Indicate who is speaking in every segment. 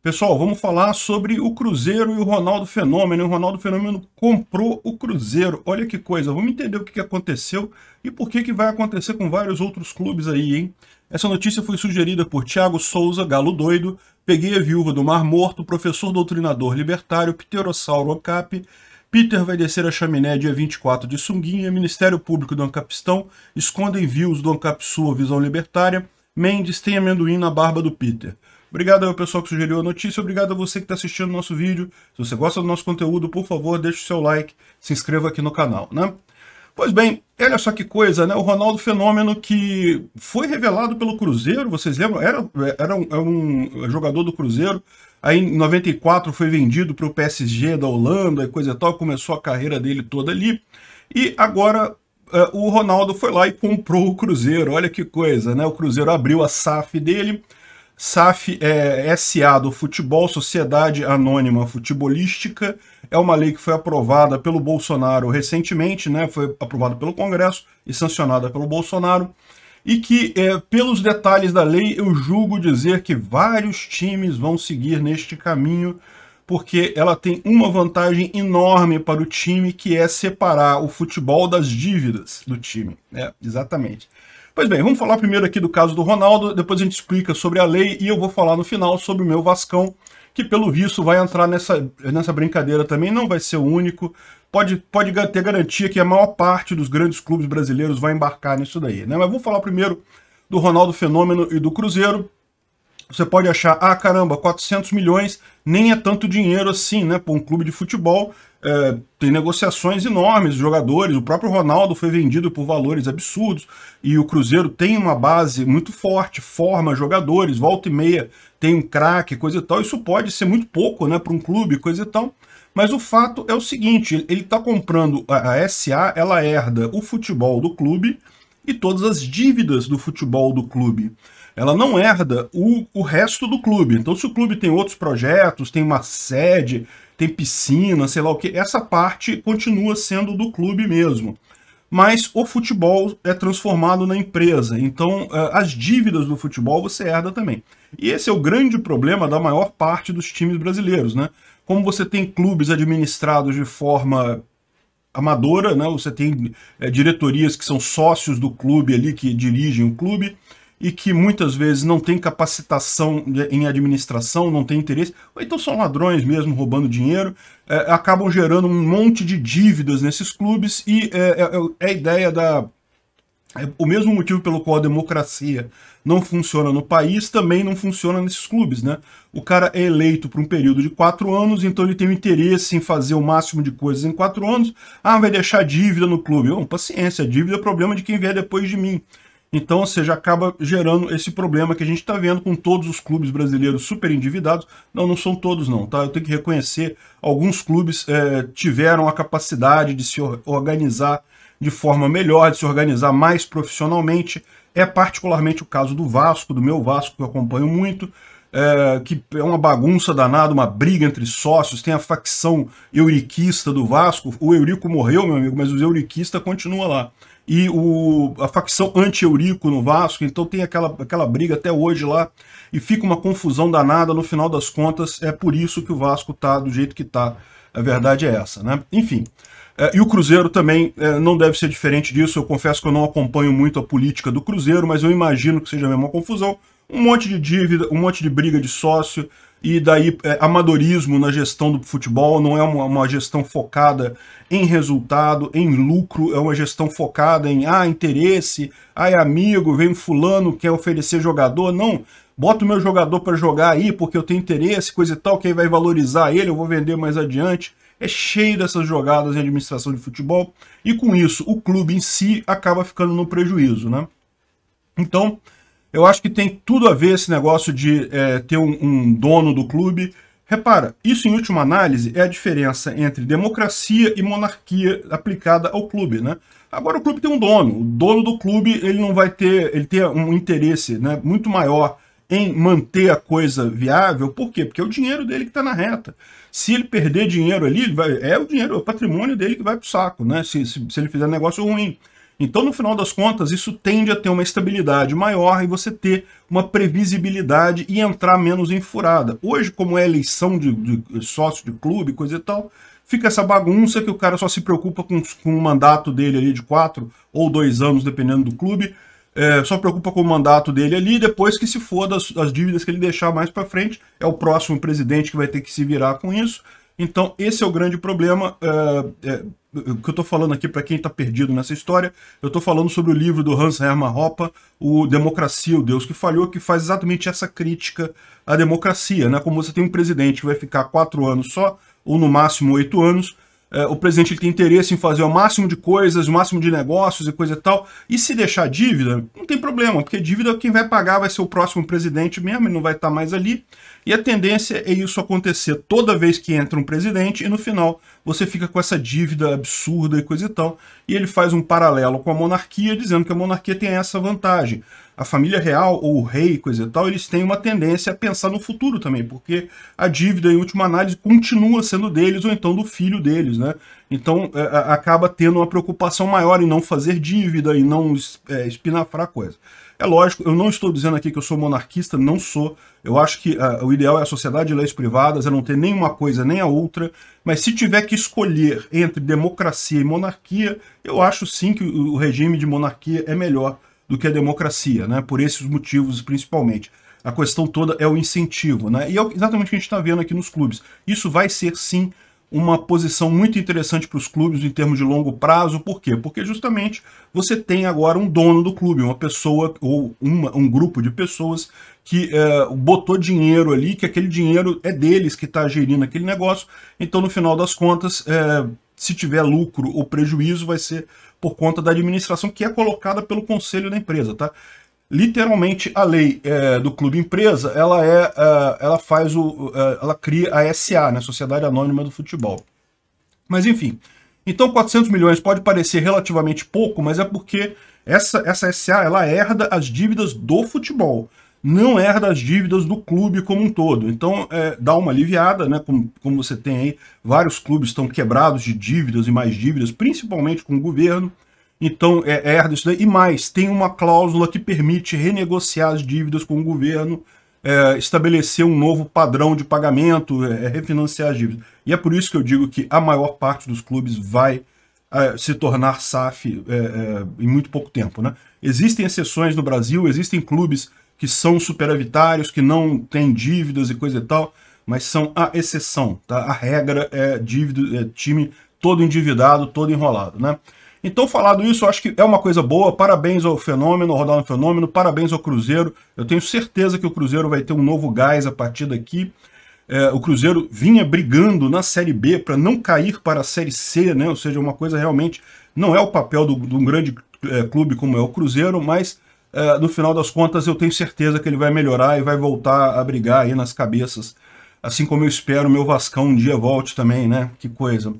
Speaker 1: Pessoal, vamos falar sobre o Cruzeiro e o Ronaldo Fenômeno. O Ronaldo Fenômeno comprou o Cruzeiro. Olha que coisa, vamos entender o que aconteceu e por que, que vai acontecer com vários outros clubes aí, hein? Essa notícia foi sugerida por Thiago Souza, Galo Doido, Peguei a Viúva do Mar Morto, Professor Doutrinador Libertário, Pterossauro Ocap, Peter vai descer a chaminé dia 24 de sunguinha, Ministério Público do Ancapistão, escondem views do Ancap Sua Visão Libertária, Mendes tem amendoim na barba do Peter. Obrigado ao pessoal que sugeriu a notícia, obrigado a você que está assistindo o nosso vídeo. Se você gosta do nosso conteúdo, por favor, deixe o seu like, se inscreva aqui no canal, né? Pois bem, olha só que coisa, né? O Ronaldo Fenômeno que foi revelado pelo Cruzeiro, vocês lembram? Era, era, um, era um jogador do Cruzeiro, aí em 94 foi vendido para o PSG da Holanda e coisa e tal, começou a carreira dele toda ali. E agora eh, o Ronaldo foi lá e comprou o Cruzeiro, olha que coisa, né? O Cruzeiro abriu a SAF dele, SAF é, SA do futebol, Sociedade Anônima Futebolística, é uma lei que foi aprovada pelo Bolsonaro recentemente, né? Foi aprovada pelo Congresso e sancionada pelo Bolsonaro. E que, é, pelos detalhes da lei, eu julgo dizer que vários times vão seguir neste caminho, porque ela tem uma vantagem enorme para o time, que é separar o futebol das dívidas do time. É, exatamente. Pois bem, vamos falar primeiro aqui do caso do Ronaldo, depois a gente explica sobre a lei e eu vou falar no final sobre o meu Vascão, que pelo visto vai entrar nessa, nessa brincadeira também, não vai ser o único. Pode, pode ter garantia que a maior parte dos grandes clubes brasileiros vai embarcar nisso daí. Né? Mas vamos falar primeiro do Ronaldo Fenômeno e do Cruzeiro. Você pode achar, ah caramba, 400 milhões nem é tanto dinheiro assim, né, para um clube de futebol é, tem negociações enormes de jogadores. O próprio Ronaldo foi vendido por valores absurdos e o Cruzeiro tem uma base muito forte, forma jogadores, volta e meia tem um craque, coisa e tal. Isso pode ser muito pouco né, para um clube, coisa e tal. Mas o fato é o seguinte: ele está comprando a, a SA, ela herda o futebol do clube e todas as dívidas do futebol do clube ela não herda o, o resto do clube. Então, se o clube tem outros projetos, tem uma sede, tem piscina, sei lá o que, essa parte continua sendo do clube mesmo. Mas o futebol é transformado na empresa, então eh, as dívidas do futebol você herda também. E esse é o grande problema da maior parte dos times brasileiros, né? Como você tem clubes administrados de forma amadora, né? Você tem é, diretorias que são sócios do clube ali, que dirigem o clube e que muitas vezes não tem capacitação em administração, não tem interesse, ou então são ladrões mesmo roubando dinheiro, é, acabam gerando um monte de dívidas nesses clubes e é, é, é, é a ideia da. É o mesmo motivo pelo qual a democracia não funciona no país também não funciona nesses clubes, né? O cara é eleito por um período de quatro anos, então ele tem o interesse em fazer o máximo de coisas em quatro anos. Ah, vai deixar dívida no clube. Oh, paciência, dívida é problema de quem vier depois de mim. Então, ou seja, acaba gerando esse problema que a gente está vendo com todos os clubes brasileiros super endividados. Não, não são todos não, tá? Eu tenho que reconhecer, alguns clubes é, tiveram a capacidade de se organizar de forma melhor, de se organizar mais profissionalmente. É particularmente o caso do Vasco, do meu Vasco, que eu acompanho muito, é, que é uma bagunça danada, uma briga entre sócios, tem a facção euriquista do Vasco. O Eurico morreu, meu amigo, mas os euriquistas continuam lá e o, a facção anti-Eurico no Vasco, então tem aquela, aquela briga até hoje lá, e fica uma confusão danada, no final das contas, é por isso que o Vasco tá do jeito que tá, a verdade é essa, né? Enfim, é, e o Cruzeiro também é, não deve ser diferente disso, eu confesso que eu não acompanho muito a política do Cruzeiro, mas eu imagino que seja a mesma confusão, um monte de dívida, um monte de briga de sócio, e daí é, amadorismo na gestão do futebol, não é uma, uma, gestão focada em resultado, em lucro, é uma gestão focada em ah, interesse, ah, amigo, vem fulano, quer oferecer jogador, não, bota o meu jogador para jogar aí porque eu tenho interesse, coisa e tal, que vai valorizar ele, eu vou vender mais adiante. É cheio dessas jogadas em administração de futebol e com isso o clube em si acaba ficando no prejuízo, né? Então, eu acho que tem tudo a ver esse negócio de é, ter um, um dono do clube. Repara, isso em última análise é a diferença entre democracia e monarquia aplicada ao clube, né? Agora o clube tem um dono, o dono do clube ele não vai ter, ele tem um interesse né, muito maior em manter a coisa viável, por quê? Porque é o dinheiro dele que está na reta. Se ele perder dinheiro ali, vai, é o dinheiro, é o patrimônio dele que vai para o saco, né? Se, se, se ele fizer negócio ruim. Então, no final das contas, isso tende a ter uma estabilidade maior e você ter uma previsibilidade e entrar menos em furada. Hoje, como é eleição de, de sócio de clube, coisa e tal, fica essa bagunça que o cara só se preocupa com, com o mandato dele ali de quatro ou dois anos, dependendo do clube. É, só preocupa com o mandato dele ali, depois que se for das dívidas que ele deixar mais para frente, é o próximo presidente que vai ter que se virar com isso. Então, esse é o grande problema. É, é, o que eu estou falando aqui, para quem está perdido nessa história, eu estou falando sobre o livro do Hans Hermann Hoppe, o Democracia, o Deus que Falhou, que faz exatamente essa crítica à democracia. Né? Como você tem um presidente que vai ficar quatro anos só, ou no máximo oito anos, é, o presidente tem interesse em fazer o máximo de coisas, o máximo de negócios e coisa e tal, e se deixar dívida, não tem problema, porque dívida quem vai pagar vai ser o próximo presidente mesmo, ele não vai estar tá mais ali, e a tendência é isso acontecer toda vez que entra um presidente e no final você fica com essa dívida absurda e coisa e tal. E ele faz um paralelo com a monarquia, dizendo que a monarquia tem essa vantagem. A família real ou o rei, coisa e tal, eles têm uma tendência a pensar no futuro também, porque a dívida, em última análise, continua sendo deles ou então do filho deles, né? Então é, acaba tendo uma preocupação maior em não fazer dívida e não é, espinafrar coisa. É lógico, eu não estou dizendo aqui que eu sou monarquista, não sou. Eu acho que uh, o ideal é a sociedade de leis privadas, é não ter nenhuma coisa nem a outra. Mas se tiver que escolher entre democracia e monarquia, eu acho sim que o regime de monarquia é melhor do que a democracia, né? por esses motivos principalmente. A questão toda é o incentivo, né? E é exatamente o que a gente está vendo aqui nos clubes. Isso vai ser, sim, uma posição muito interessante para os clubes em termos de longo prazo. Por quê? Porque justamente você tem agora um dono do clube, uma pessoa ou uma, um grupo de pessoas que é, botou dinheiro ali, que aquele dinheiro é deles que está gerindo aquele negócio. Então, no final das contas, é, se tiver lucro ou prejuízo, vai ser por conta da administração que é colocada pelo conselho da empresa, tá? literalmente a lei é, do clube empresa ela é, é ela faz o é, ela cria a SA né sociedade anônima do futebol mas enfim então 400 milhões pode parecer relativamente pouco mas é porque essa essa SA ela herda as dívidas do futebol não herda as dívidas do clube como um todo então é, dá uma aliviada né como, como você tem aí vários clubes estão quebrados de dívidas e mais dívidas principalmente com o governo então, é, é herda isso daí. E mais, tem uma cláusula que permite renegociar as dívidas com o governo, é, estabelecer um novo padrão de pagamento, é, é refinanciar as dívidas. E é por isso que eu digo que a maior parte dos clubes vai é, se tornar SAF em muito pouco tempo. Né? Existem exceções no Brasil, existem clubes que são superavitários, que não têm dívidas e coisa e tal, mas são a exceção. Tá? A regra é, dívida, é time todo endividado, todo enrolado. Né? Então, falado isso, eu acho que é uma coisa boa. Parabéns ao Fenômeno, ao Ronaldo Fenômeno, parabéns ao Cruzeiro. Eu tenho certeza que o Cruzeiro vai ter um novo gás a partir daqui. É, o Cruzeiro vinha brigando na Série B para não cair para a Série C, né? ou seja, uma coisa realmente não é o papel de um grande é, clube como é o Cruzeiro, mas é, no final das contas eu tenho certeza que ele vai melhorar e vai voltar a brigar aí nas cabeças, assim como eu espero o meu Vascão um dia volte também, né? Que coisa.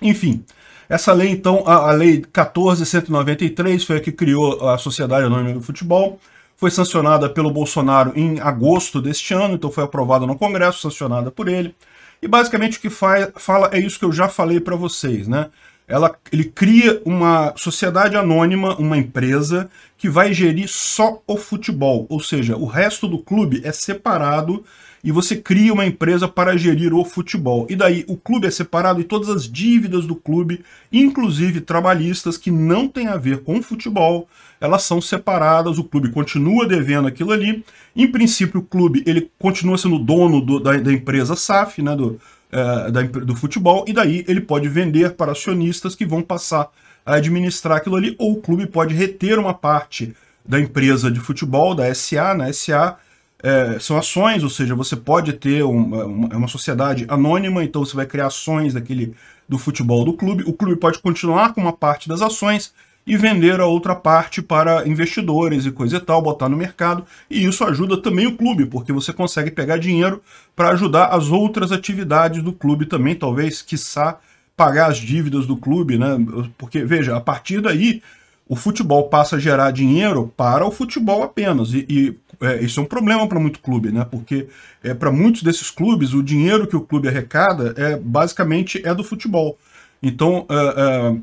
Speaker 1: Enfim, essa lei, então, a, a Lei 14.193, foi a que criou a Sociedade Anônima do Futebol, foi sancionada pelo Bolsonaro em agosto deste ano, então foi aprovada no Congresso, sancionada por ele. E basicamente o que faz, fala é isso que eu já falei para vocês, né? Ela, ele cria uma sociedade anônima, uma empresa, que vai gerir só o futebol, ou seja, o resto do clube é separado e você cria uma empresa para gerir o futebol. E daí o clube é separado e todas as dívidas do clube, inclusive trabalhistas que não têm a ver com o futebol, elas são separadas, o clube continua devendo aquilo ali. Em princípio, o clube ele continua sendo dono do, da, da, empresa SAF, né, do, é, da, do futebol, e daí ele pode vender para acionistas que vão passar a administrar aquilo ali, ou o clube pode reter uma parte da empresa de futebol, da SA, na né, SA, é, são ações, ou seja, você pode ter uma, uma, é uma, sociedade anônima, então você vai criar ações daquele, do futebol do clube. O clube pode continuar com uma parte das ações e vender a outra parte para investidores e coisa e tal, botar no mercado. E isso ajuda também o clube, porque você consegue pegar dinheiro para ajudar as outras atividades do clube também, talvez, quiçá, pagar as dívidas do clube, né? Porque, veja, a partir daí o futebol passa a gerar dinheiro para o futebol apenas. E, e é, isso é um problema para muito clube, né? Porque é, para muitos desses clubes, o dinheiro que o clube arrecada é basicamente é do futebol. Então é, é,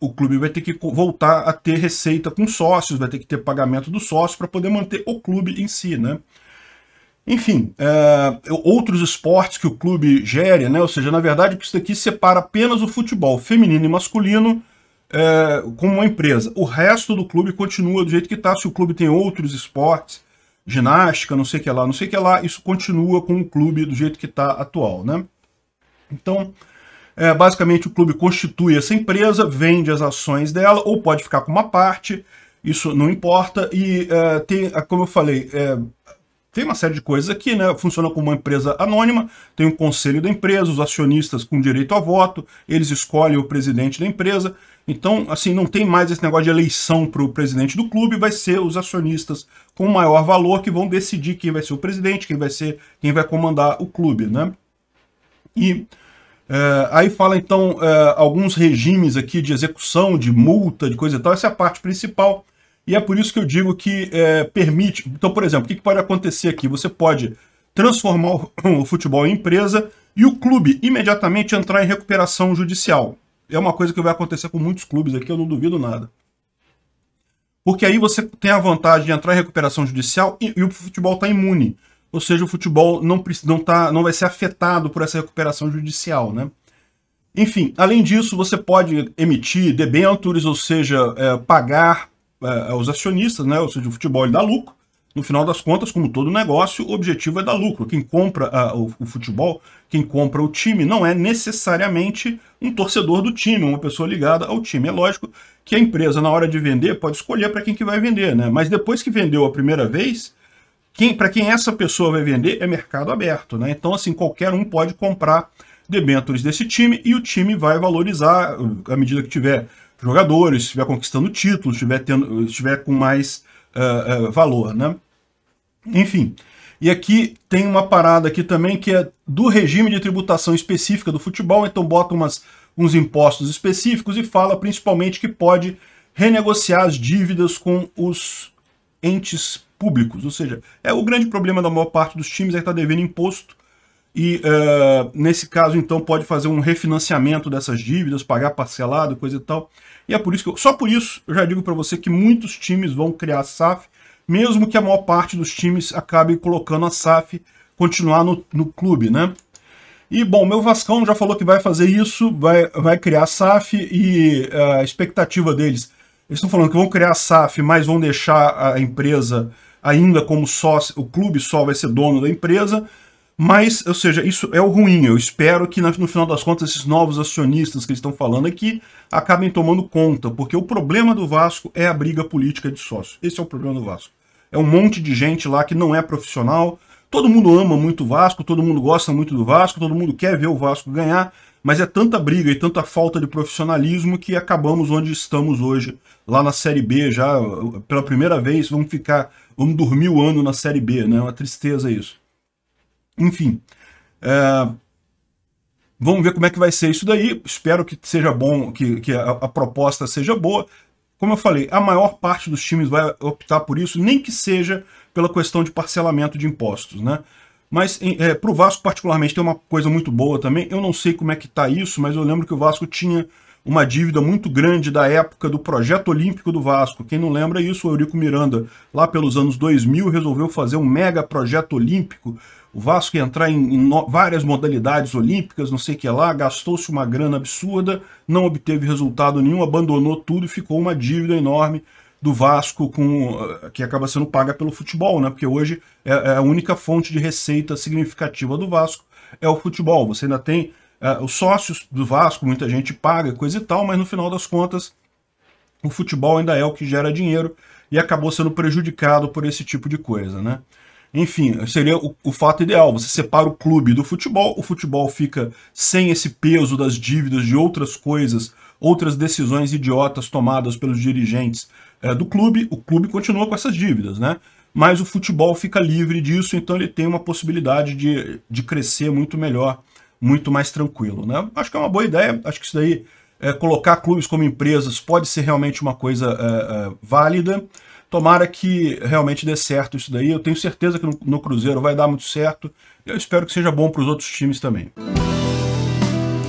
Speaker 1: o clube vai ter que voltar a ter receita com sócios, vai ter que ter pagamento do sócio para poder manter o clube em si, né? Enfim, é, outros esportes que o clube gere, né? Ou seja, na verdade, isso daqui separa apenas o futebol feminino e masculino é, como uma empresa. O resto do clube continua do jeito que está. Se o clube tem outros esportes, ginástica, não sei o que lá, não sei o que lá, isso continua com o clube do jeito que está atual, né? Então, é, basicamente o clube constitui essa empresa, vende as ações dela, ou pode ficar com uma parte, isso não importa, e é, tem, é, como eu falei, é, tem uma série de coisas aqui, né? Funciona como uma empresa anônima, tem um conselho da empresa, os acionistas com direito a voto, eles escolhem o presidente da empresa. Então, assim, não tem mais esse negócio de eleição para o presidente do clube, vai ser os acionistas com maior valor que vão decidir quem vai ser o presidente, quem vai ser, quem vai comandar o clube, né? E é, aí fala então é, alguns regimes aqui de execução, de multa, de coisa e tal. Essa é a parte principal. E é por isso que eu digo que é, permite. Então, por exemplo, o que, pode acontecer aqui? Você pode transformar o futebol em empresa e o clube imediatamente entrar em recuperação judicial. É uma coisa que vai acontecer com muitos clubes aqui, eu não duvido nada. Porque aí você tem a vantagem de entrar em recuperação judicial e, e o futebol está imune. Ou seja, o futebol não, não, tá, não vai ser afetado por essa recuperação judicial. Né? Enfim, além disso, você pode emitir debêntures, ou seja, é, pagar aos é, é, acionistas, né? ou seja, o futebol ele dá lucro. No final das contas, como todo negócio, o objetivo é dar lucro. Quem compra o, o, futebol, quem compra o time, não é necessariamente um torcedor do time, uma pessoa ligada ao time. É lógico que a empresa, na hora de vender, pode escolher para quem que vai vender, né? Mas depois que vendeu a primeira vez, quem, para quem essa pessoa vai vender é mercado aberto, né? Então, assim, qualquer um pode comprar debêntures desse time e o time vai valorizar à medida que tiver jogadores, estiver conquistando títulos, estiver, tendo, estiver com mais uh, uh, valor, né? Enfim, e aqui tem uma parada aqui também que é do regime de tributação específica do futebol, então bota umas, uns impostos específicos e fala principalmente que pode renegociar as dívidas com os entes públicos, ou seja, é o grande problema da maior parte dos times é que está devendo imposto, e uh, nesse caso então pode fazer um refinanciamento dessas dívidas, pagar parcelado, coisa e tal. E é por isso que eu, só por isso eu já digo para você que muitos times vão criar SAF, mesmo que a maior parte dos times acabe colocando a SAF continuar no, no clube, né? E bom, meu Vascão já falou que vai fazer isso, vai, vai criar SAF e uh, a expectativa deles, eles estão falando que vão criar SAF, mas vão deixar a empresa ainda como sócio, o clube só vai ser dono da empresa mas, ou seja, isso é o ruim. Eu espero que no final das contas esses novos acionistas que eles estão falando aqui acabem tomando conta, porque o problema do Vasco é a briga política de sócios. Esse é o problema do Vasco. É um monte de gente lá que não é profissional. Todo mundo ama muito o Vasco, todo mundo gosta muito do Vasco, todo mundo quer ver o Vasco ganhar, mas é tanta briga e tanta falta de profissionalismo que acabamos onde estamos hoje, lá na Série B, já pela primeira vez, vamos ficar, vamos dormir o ano na Série B, né? É uma tristeza isso. Enfim, é, vamos ver como é que vai ser isso daí. Espero que seja bom, que, que a, a proposta seja boa. Como eu falei, a maior parte dos times vai optar por isso, nem que seja pela questão de parcelamento de impostos, né? Mas é, para o Vasco, particularmente, tem uma coisa muito boa também. Eu não sei como é que está isso, mas eu lembro que o Vasco tinha uma dívida muito grande da época do projeto olímpico do Vasco. Quem não lembra isso, o Eurico Miranda, lá pelos anos 2000, resolveu fazer um mega projeto olímpico. O Vasco ia entrar em, em no, várias modalidades olímpicas, não sei o que lá, gastou-se uma grana absurda, não obteve resultado nenhum, abandonou tudo e ficou uma dívida enorme do Vasco com eh, que acaba sendo paga pelo futebol, né? Porque hoje é, é a única fonte de receita significativa do Vasco é o futebol. Você ainda tem é, os sócios do Vasco, muita gente paga, coisa e tal, mas no final das contas, o futebol ainda é o que gera dinheiro e acabou sendo prejudicado por esse tipo de coisa, né? Enfim, seria o, o, fato ideal. Você separa o clube do futebol, o futebol fica sem esse peso das dívidas de outras coisas, outras decisões idiotas tomadas pelos dirigentes é, do clube. O clube continua com essas dívidas, né? Mas o futebol fica livre disso, então ele tem uma possibilidade de, de crescer muito melhor muito mais tranquilo. Né? Acho que é uma boa ideia, acho que isso daí, é, colocar clubes como empresas pode ser realmente uma coisa é, é, válida. Tomara que realmente dê certo isso daí. Eu tenho certeza que no, no Cruzeiro vai dar muito certo. Eu espero que seja bom para os outros times também.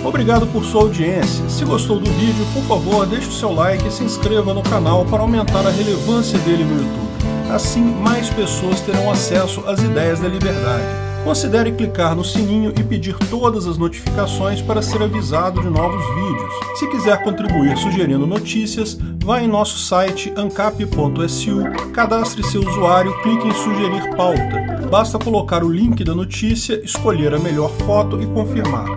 Speaker 1: Obrigado por sua audiência. Se gostou do vídeo, por favor, deixe o seu like e se inscreva no canal para aumentar a relevância dele no YouTube. Assim, mais pessoas terão acesso às ideias da liberdade considere clicar no sininho e pedir todas as notificações para ser avisado de novos vídeos. Se quiser contribuir sugerindo notícias, vá em nosso site ancap.su, cadastre seu usuário, clique em sugerir pauta. Basta colocar o link da notícia, escolher a melhor foto e confirmar.